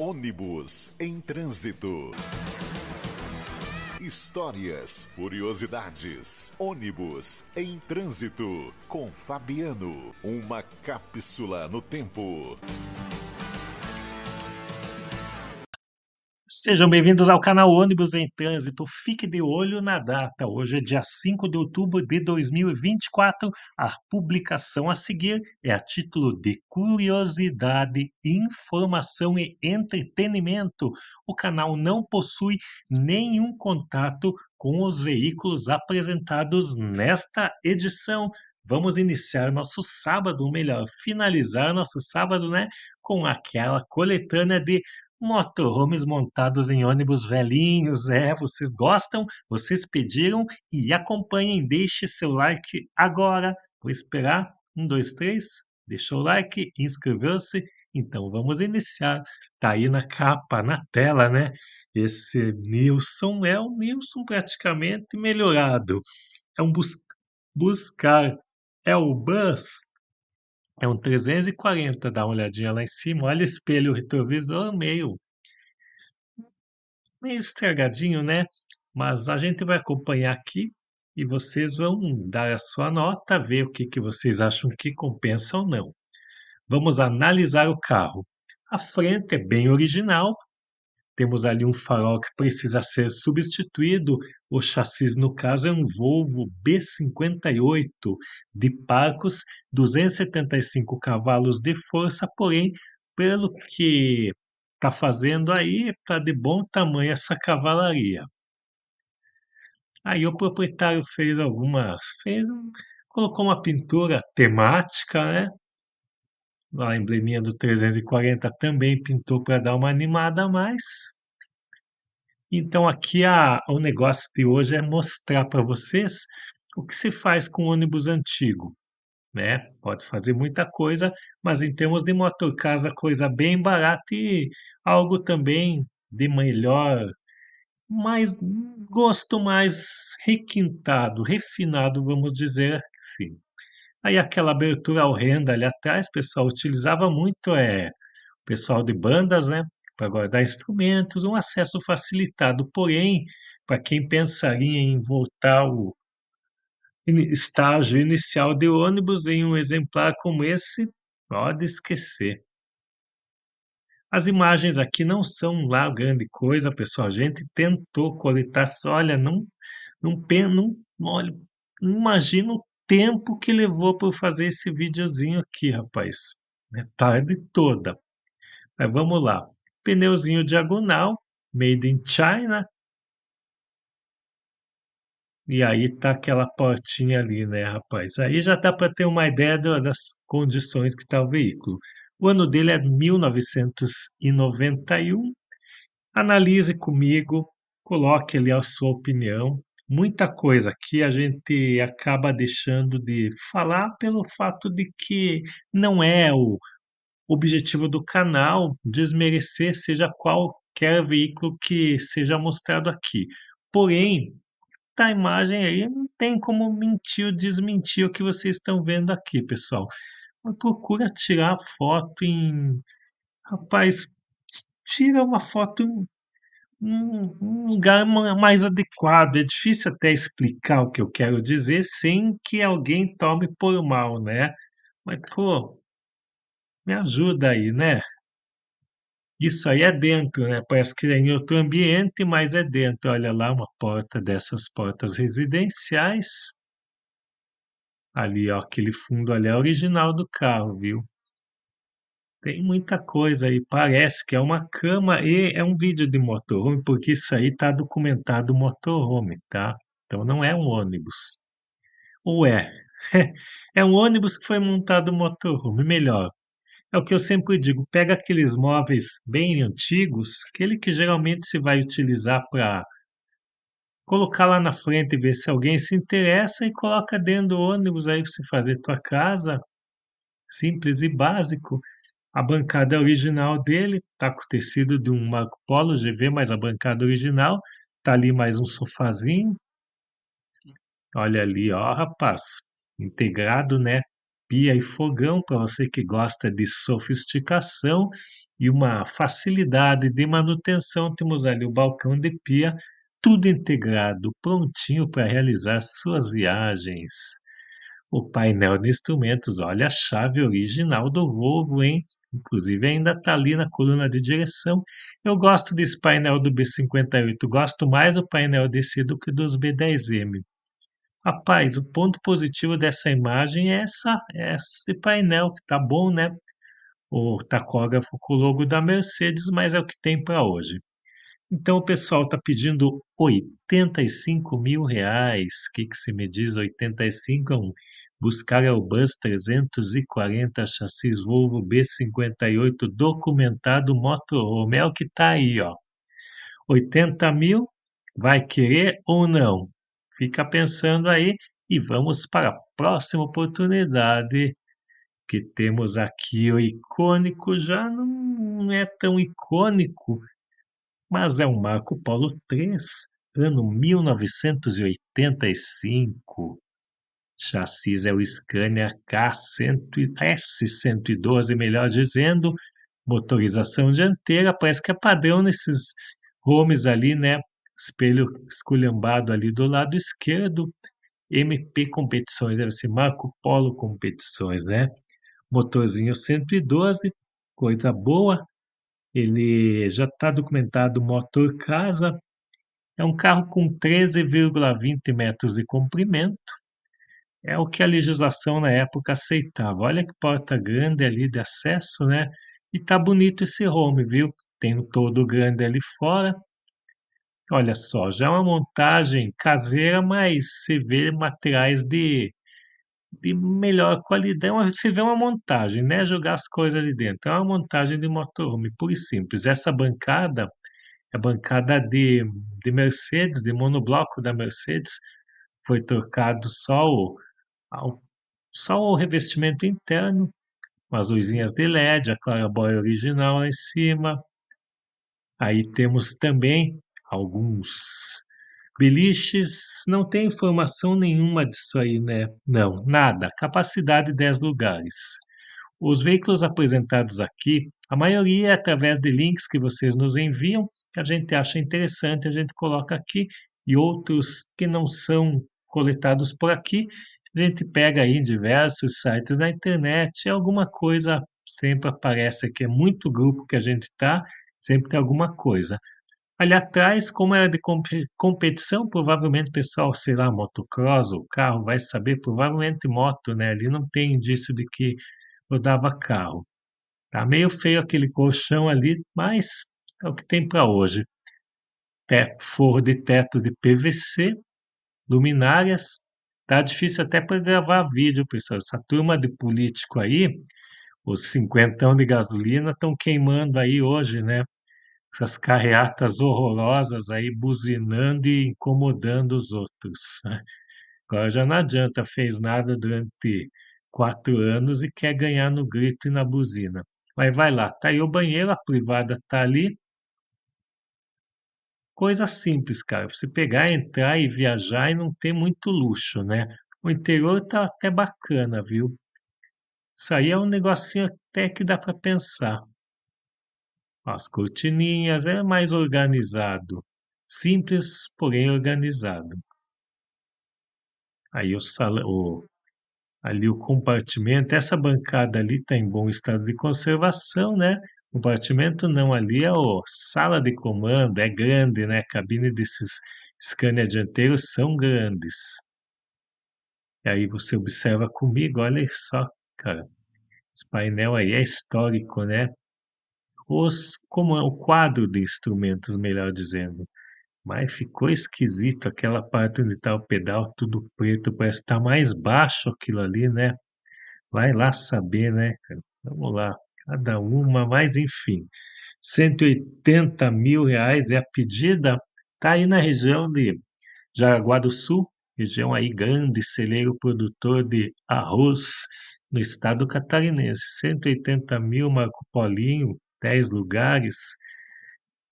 Ônibus em trânsito. Histórias, curiosidades, ônibus em trânsito com Fabiano, uma cápsula no tempo. Sejam bem-vindos ao canal Ônibus em Trânsito. Fique de olho na data. Hoje é dia 5 de outubro de 2024. A publicação a seguir é a título de curiosidade, informação e entretenimento. O canal não possui nenhum contato com os veículos apresentados nesta edição. Vamos iniciar nosso sábado, ou melhor, finalizar nosso sábado, né? Com aquela coletânea de Motorhomes montados em ônibus velhinhos, é, vocês gostam, vocês pediram e acompanhem, deixe seu like agora. Vou esperar, um, dois, três, deixou o like, inscreveu-se, então vamos iniciar. Tá aí na capa, na tela, né? Esse Nilson é o Nilson praticamente melhorado. É um bus buscar, é o bus é um 340, dá uma olhadinha lá em cima, olha o espelho retrovisor meio meio estragadinho, né? Mas a gente vai acompanhar aqui e vocês vão dar a sua nota, ver o que, que vocês acham que compensa ou não. Vamos analisar o carro. A frente é bem original, temos ali um farol que precisa ser substituído. O chassi, no caso, é um Volvo B58 de Parcos, 275 cavalos de força, porém, pelo que está fazendo aí, está de bom tamanho essa cavalaria. Aí o proprietário fez algumas, fez, colocou uma pintura temática, né? a embleminha do 340 também pintou para dar uma animada a mais. Então aqui a, o negócio de hoje é mostrar para vocês o que se faz com ônibus antigo. Né? Pode fazer muita coisa, mas em termos de motor casa coisa bem barata e algo também de melhor, mais gosto mais requintado, refinado, vamos dizer assim. Aí aquela abertura ao renda ali atrás, pessoal, utilizava muito é, o pessoal de bandas, né? Para guardar instrumentos, um acesso facilitado. Porém, para quem pensaria em voltar ao estágio inicial de ônibus em um exemplar como esse, pode esquecer. As imagens aqui não são lá grande coisa, pessoal. A gente tentou coletar, olha, não, não, não, olha, imagina o tempo que levou para fazer esse videozinho aqui, rapaz. É tarde toda. Mas vamos lá. Pneuzinho diagonal, made in China. E aí tá aquela portinha ali, né, rapaz? Aí já dá para ter uma ideia das condições que está o veículo. O ano dele é 1991. Analise comigo, coloque ali a sua opinião muita coisa que a gente acaba deixando de falar pelo fato de que não é o objetivo do canal desmerecer seja qualquer veículo que seja mostrado aqui. Porém, da imagem aí não tem como mentir ou desmentir o que vocês estão vendo aqui, pessoal. Mas procura tirar foto em. Rapaz, tira uma foto um lugar mais adequado. É difícil até explicar o que eu quero dizer sem que alguém tome por mal, né? Mas, pô, me ajuda aí, né? Isso aí é dentro, né? Parece que é em outro ambiente, mas é dentro. Olha lá uma porta dessas portas residenciais. Ali, ó, aquele fundo ali é original do carro, viu? Tem muita coisa aí. Parece que é uma cama e é um vídeo de motorhome, porque isso aí está documentado motorhome, tá? Então não é um ônibus. Ou é? É um ônibus que foi montado motorhome. Melhor, é o que eu sempre digo: pega aqueles móveis bem antigos, aquele que geralmente se vai utilizar para colocar lá na frente e ver se alguém se interessa e coloca dentro do ônibus aí para você fazer tua casa. Simples e básico. A bancada original dele está com o tecido de um Marco Polo GV, mas a bancada original tá ali mais um sofazinho. Olha ali, ó, rapaz, integrado, né? Pia e fogão para você que gosta de sofisticação e uma facilidade de manutenção. Temos ali o balcão de pia, tudo integrado, prontinho para realizar suas viagens. O painel de instrumentos, olha a chave original do Volvo, hein? Inclusive, ainda está ali na coluna de direção. Eu gosto desse painel do B58, gosto mais do painel DC do que dos B10M. Rapaz, o ponto positivo dessa imagem é essa, é esse painel que tá bom, né? O tacógrafo com o logo da Mercedes, mas é o que tem para hoje. Então o pessoal tá pedindo 85 mil reais. O que, que se me diz? 85 é um buscar é o Bus 340 chassis Volvo B58 documentado Moto É que está aí, ó. 80 mil, vai querer ou não? Fica pensando aí e vamos para a próxima oportunidade que temos aqui. O icônico já não é tão icônico, mas é um Marco Polo 3, ano 1985. Chassis é o Scania K100S112, melhor dizendo, motorização dianteira, parece que é padrão nesses homes ali, né? Espelho esculhambado ali do lado esquerdo, MP Competições, deve ser Marco Polo Competições, né? Motorzinho 112, coisa boa. Ele já está documentado motor casa. É um carro com 13,20 metros de comprimento, é o que a legislação na época aceitava. Olha que porta grande ali de acesso, né? E tá bonito esse home, viu? Tem um todo grande ali fora. Olha só, já é uma montagem caseira, mas se vê materiais de, de melhor qualidade. É se vê uma montagem, né? Jogar as coisas ali dentro. É uma montagem de motorhome, pura e simples. Essa bancada é bancada de, de Mercedes, de monobloco da Mercedes. Foi trocado só o, só o revestimento interno, com as luzinhas de LED, a clarabóia original lá em cima. Aí temos também alguns beliches. Não tem informação nenhuma disso aí, né? Não, nada. Capacidade 10 lugares. Os veículos apresentados aqui, a maioria é através de links que vocês nos enviam, que a gente acha interessante, a gente coloca aqui, e outros que não são coletados por aqui, a gente pega aí diversos sites na internet e alguma coisa sempre aparece aqui. É muito grupo que a gente está, sempre tem alguma coisa. Ali atrás, como era de comp competição, provavelmente pessoal, sei lá, motocross ou carro, vai saber, provavelmente moto, né? Ali não tem indício de que rodava carro. Tá meio feio aquele colchão ali, mas é o que tem para hoje. Teto, forro de teto de PVC, luminárias, Tá difícil até para gravar vídeo, pessoal. Essa turma de político aí, os cinquentão de gasolina, estão queimando aí hoje, né? Essas carreatas horrorosas aí, buzinando e incomodando os outros. Né? Agora já não adianta, fez nada durante quatro anos e quer ganhar no grito e na buzina. Mas vai lá, tá aí o banheiro, a privada tá ali, coisa simples, cara. Você pegar, entrar e viajar e não ter muito luxo, né? O interior tá até bacana, viu? Isso aí é um negocinho até que dá para pensar. As cortininhas é mais organizado. Simples, porém organizado. Aí o, sal... ali o compartimento, essa bancada ali está em bom estado de conservação, né? Compartimento não, ali é o sala de comando, é grande, né? Cabine desses Scania dianteiros são grandes. E aí você observa comigo, olha só, cara. Esse painel aí é histórico, né? Os, como é o quadro de instrumentos, melhor dizendo. Mas ficou esquisito aquela parte onde está o pedal tudo preto, parece que está mais baixo aquilo ali, né? Vai lá saber, né? Vamos lá cada uma, mas enfim, 180 mil reais é a pedida, está aí na região de Jaraguá do Sul, região aí grande, celeiro produtor de arroz no estado catarinense. 180 mil, Marco Paulinho, 10 lugares.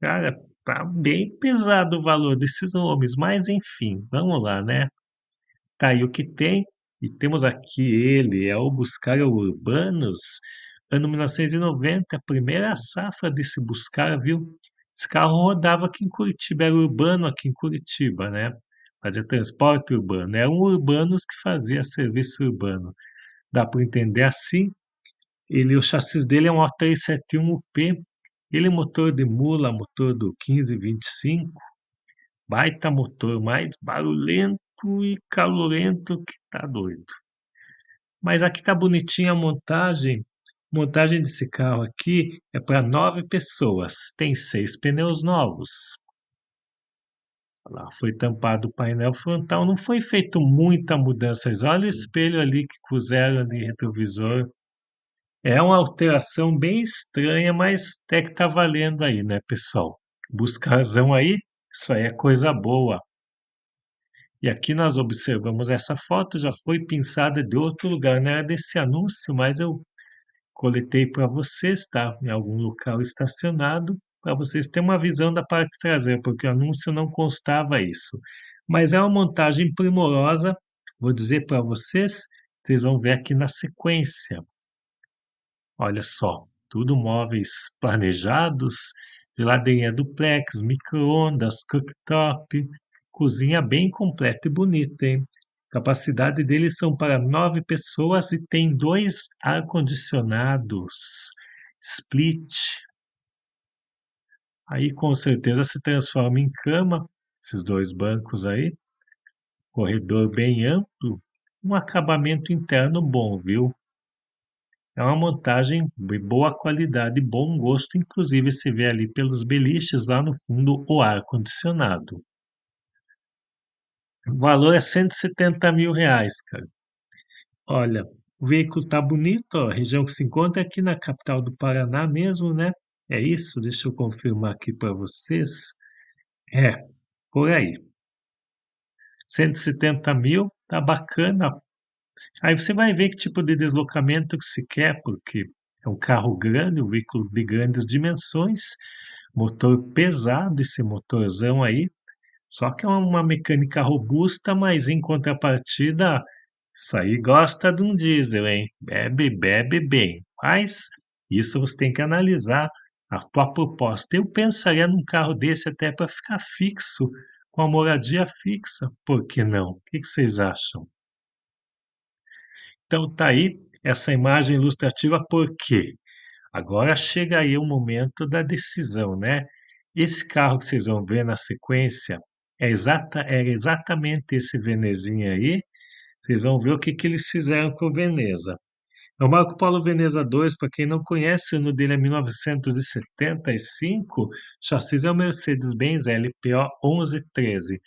Cara, tá bem pesado o valor desses homens, mas enfim, vamos lá, né? Tá aí o que tem. E temos aqui ele, é o Buscar Urbanos, Ano 1990, a primeira safra desse Buscar, viu? Esse carro rodava aqui em Curitiba, era urbano aqui em Curitiba, né? Fazia transporte urbano. Eram urbanos que faziam serviço urbano. Dá para entender assim? Ele, o chassi dele é um a 371 p Ele é motor de mula, motor do 1525. Baita motor, mais barulhento e calorento que tá doido. Mas aqui tá bonitinha a montagem Montagem desse carro aqui é para nove pessoas, tem seis pneus novos. Lá foi tampado o painel frontal, não foi feito muita mudança. Olha o hum. espelho ali que puseram ali, retrovisor. É uma alteração bem estranha, mas até que está valendo aí, né, pessoal? Busca razão aí, isso aí é coisa boa. E aqui nós observamos essa foto, já foi pinçada de outro lugar, não era desse anúncio, mas eu coletei para vocês, tá? em algum local estacionado, para vocês terem uma visão da parte traseira, porque o anúncio não constava isso. Mas é uma montagem primorosa, vou dizer para vocês, vocês vão ver aqui na sequência. Olha só, tudo móveis planejados, geladeira duplex, micro-ondas, cooktop, cozinha bem completa e bonita, hein? capacidade deles são para nove pessoas e tem dois ar-condicionados. Split. Aí com certeza se transforma em cama, esses dois bancos aí. Corredor bem amplo, um acabamento interno bom, viu? É uma montagem de boa qualidade, bom gosto, inclusive se vê ali pelos beliches lá no fundo o ar condicionado. O valor é 170 mil reais, cara. Olha, o veículo tá bonito, ó, a região que se encontra é aqui na capital do Paraná mesmo, né? É isso? Deixa eu confirmar aqui para vocês. É, por aí. 170 mil, tá bacana. Aí você vai ver que tipo de deslocamento que se quer, porque é um carro grande, um veículo de grandes dimensões, motor pesado, esse motorzão aí, só que é uma mecânica robusta, mas em contrapartida, isso aí gosta de um diesel, hein? Bebe, bebe bem. Mas isso você tem que analisar a tua proposta. Eu pensaria num carro desse até para ficar fixo, com a moradia fixa. Por que não? O que, vocês acham? Então tá aí essa imagem ilustrativa, por quê? Agora chega aí o momento da decisão, né? Esse carro que vocês vão ver na sequência é exata, era é exatamente esse Venezinha aí. Vocês vão ver o que, que eles fizeram com o Veneza. É o Marco Paulo Veneza 2, para quem não conhece, o ano dele é 1975. chassis é o Mercedes-Benz LPO 1113.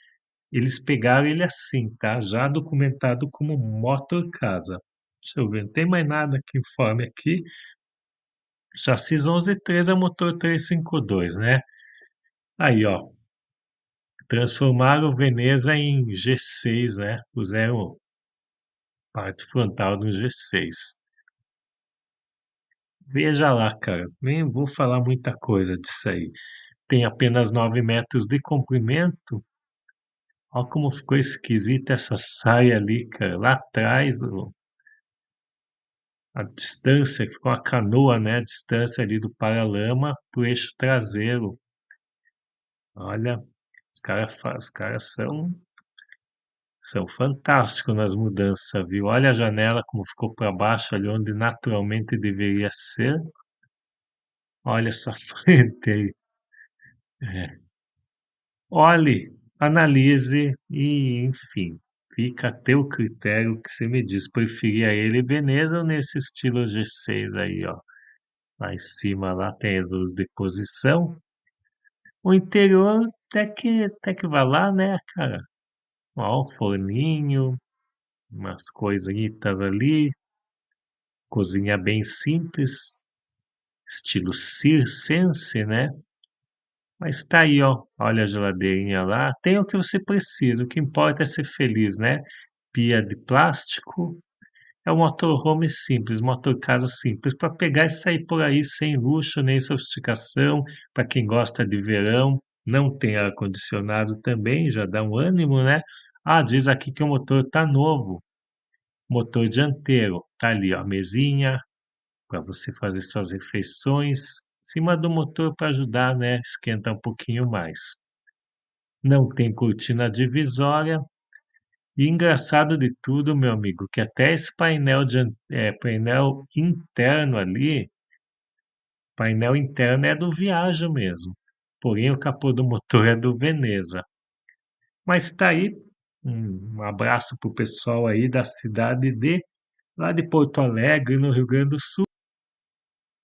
Eles pegaram ele assim, tá? Já documentado como motor casa. Deixa eu ver, não tem mais nada que informe aqui. Chassis 1113 é motor 352, né? Aí, ó, transformaram Veneza em G6, né? Puseram parte frontal no G6. Veja lá, cara, nem vou falar muita coisa disso aí. Tem apenas 9 metros de comprimento. Olha como ficou esquisita essa saia ali, cara. Lá atrás, a distância, ficou a canoa, né? A distância ali do paralama para o eixo traseiro. Olha, os caras cara são, são fantásticos nas mudanças, viu? Olha a janela como ficou para baixo ali onde naturalmente deveria ser. Olha essa frente aí. É. Olhe, analise e, enfim, fica a teu critério o que você me diz. Preferia ele Veneza ou nesse estilo G6 aí, ó. Lá em cima lá tem a luz de posição. O interior até que, até que vai lá, né, cara? Ó, um forninho, umas tava ali. Cozinha bem simples, estilo circense, né? Mas tá aí, ó. Olha a geladeirinha lá. Tem o que você precisa. O que importa é ser feliz, né? Pia de plástico, é um motorhome simples, motor casa simples, para pegar e sair por aí sem luxo nem sofisticação, para quem gosta de verão, não tem ar-condicionado também, já dá um ânimo, né? Ah, diz aqui que o motor está novo. Motor dianteiro, tá ali, ó, mesinha para você fazer suas refeições, em cima do motor para ajudar, né? Esquentar um pouquinho mais. Não tem cortina divisória, e engraçado de tudo, meu amigo, que até esse painel, de, é, painel interno ali, painel interno é do Viaja mesmo. Porém, o capô do motor é do Veneza. Mas está aí, um abraço para o pessoal aí da cidade de, lá de Porto Alegre, no Rio Grande do Sul.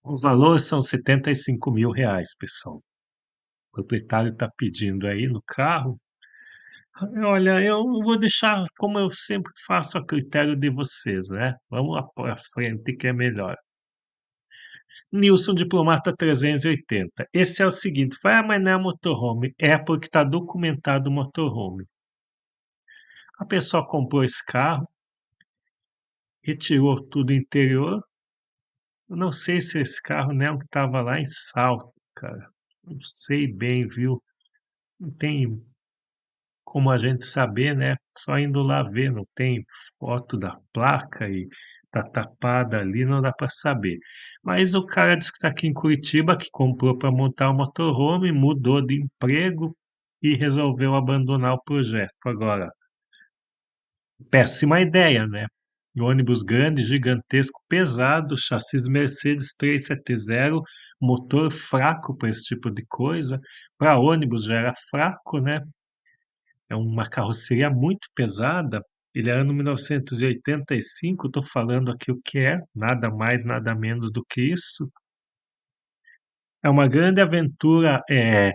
O valor são 75 mil reais, pessoal. O proprietário está pedindo aí no carro Olha, eu vou deixar como eu sempre faço a critério de vocês, né? Vamos lá para frente que é melhor. Nilson Diplomata 380. Esse é o seguinte, vai amanhã motorhome. É porque está documentado o motorhome. A pessoa comprou esse carro, retirou tudo interior. Eu não sei se esse carro não é o que estava lá em Salto, cara. Não sei bem, viu? Não tem como a gente saber, né? Só indo lá ver, não tem foto da placa e tá tapada ali, não dá para saber. Mas o cara disse que está aqui em Curitiba, que comprou para montar o motorhome, mudou de emprego e resolveu abandonar o projeto. Agora, péssima ideia, né? ônibus grande, gigantesco, pesado, chassis Mercedes 370, motor fraco para esse tipo de coisa. Para ônibus já era fraco, né? é uma carroceria muito pesada. Ele é ano 1985, estou falando aqui o que é, nada mais, nada menos do que isso. É uma grande aventura é,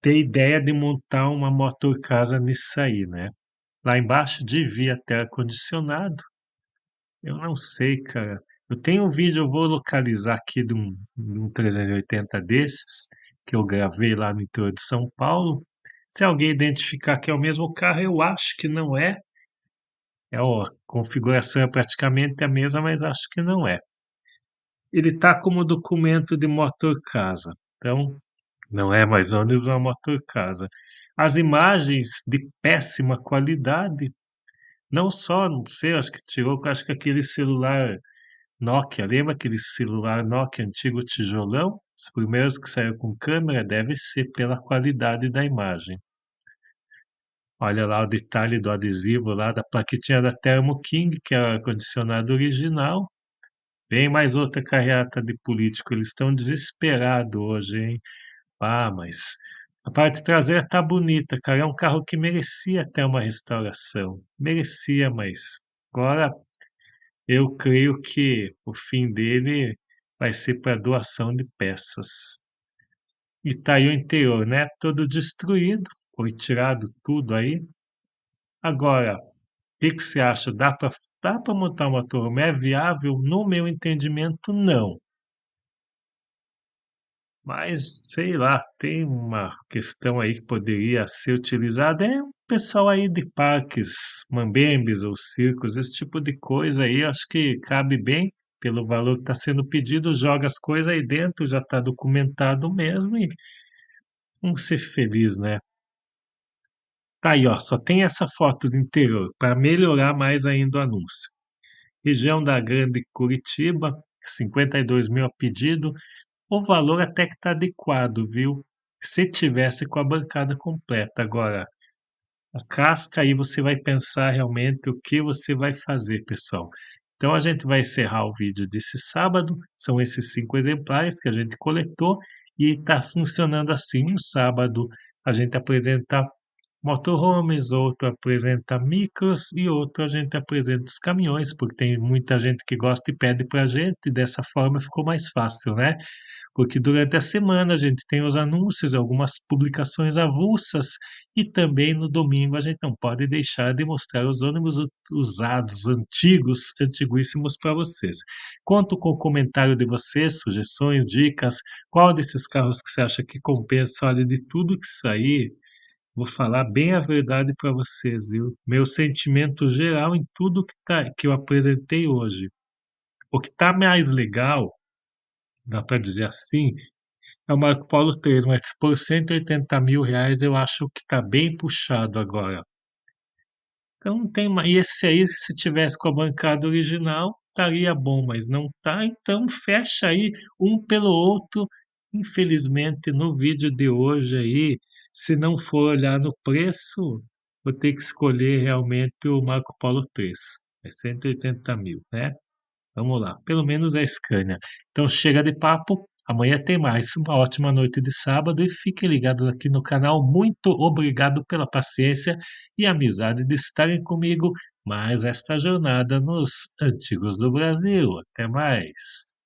ter ideia de montar uma motor casa nisso aí, né? Lá embaixo devia ter ar-condicionado. Eu não sei, cara. Eu tenho um vídeo, eu vou localizar aqui de um, de um 380 desses, que eu gravei lá no interior de São Paulo, se alguém identificar que é o mesmo carro, eu acho que não é. É ó, a configuração é praticamente a mesma, mas acho que não é. Ele está como documento de motor casa. Então, não é mais ônibus, é motor casa. As imagens de péssima qualidade, não só, não sei, acho que tirou, acho que aquele celular Nokia, lembra aquele celular Nokia antigo tijolão? Os primeiros que saíram com câmera devem ser pela qualidade da imagem. Olha lá o detalhe do adesivo lá da plaquetinha da Thermo King, que é o ar-condicionado original. Vem mais outra carreata de político. Eles estão desesperados hoje, hein? Ah, mas a parte traseira tá bonita, cara. É um carro que merecia até uma restauração. Merecia, mas agora eu creio que o fim dele vai ser para doação de peças. E tá aí o interior, né? Todo destruído, foi tirado tudo aí. Agora, o que, que você acha? Dá para dá montar uma turma? É viável? No meu entendimento, não. Mas, sei lá, tem uma questão aí que poderia ser utilizada. É o pessoal aí de parques, mambembes ou circos, esse tipo de coisa aí, acho que cabe bem pelo valor que está sendo pedido, joga as coisas aí dentro, já está documentado mesmo e vamos ser felizes, né? Tá aí, ó, só tem essa foto do interior para melhorar mais ainda o anúncio. Região da Grande Curitiba, 52 mil a pedido. O valor até que está adequado, viu? Se tivesse com a bancada completa. Agora, a casca aí você vai pensar realmente o que você vai fazer, pessoal. Então a gente vai encerrar o vídeo desse sábado. São esses cinco exemplares que a gente coletou e está funcionando assim. No sábado a gente apresenta motorhomes, outro apresenta micros e outro a gente apresenta os caminhões, porque tem muita gente que gosta e pede para a gente, dessa forma ficou mais fácil, né? Porque durante a semana a gente tem os anúncios, algumas publicações avulsas e também no domingo a gente não pode deixar de mostrar os ônibus usados, antigos, antiguíssimos para vocês. Conto com o comentário de vocês, sugestões, dicas, qual desses carros que você acha que compensa, olha, de tudo que sair Vou falar bem a verdade para vocês, viu? Meu sentimento geral em tudo que, tá, que eu apresentei hoje. O que está mais legal, dá para dizer assim, é o Marco Polo 3, mas por 180 mil reais eu acho que está bem puxado agora. Então não tem mais. E esse aí, se tivesse com a bancada original, estaria bom, mas não tá. Então fecha aí um pelo outro. Infelizmente, no vídeo de hoje aí, se não for olhar no preço, vou ter que escolher realmente o Marco Polo 3. É 180 mil, né? Vamos lá, pelo menos a é Scania. Então chega de papo, amanhã tem mais. Uma ótima noite de sábado e fiquem ligados aqui no canal. Muito obrigado pela paciência e amizade de estarem comigo mais esta jornada nos Antigos do Brasil. Até mais!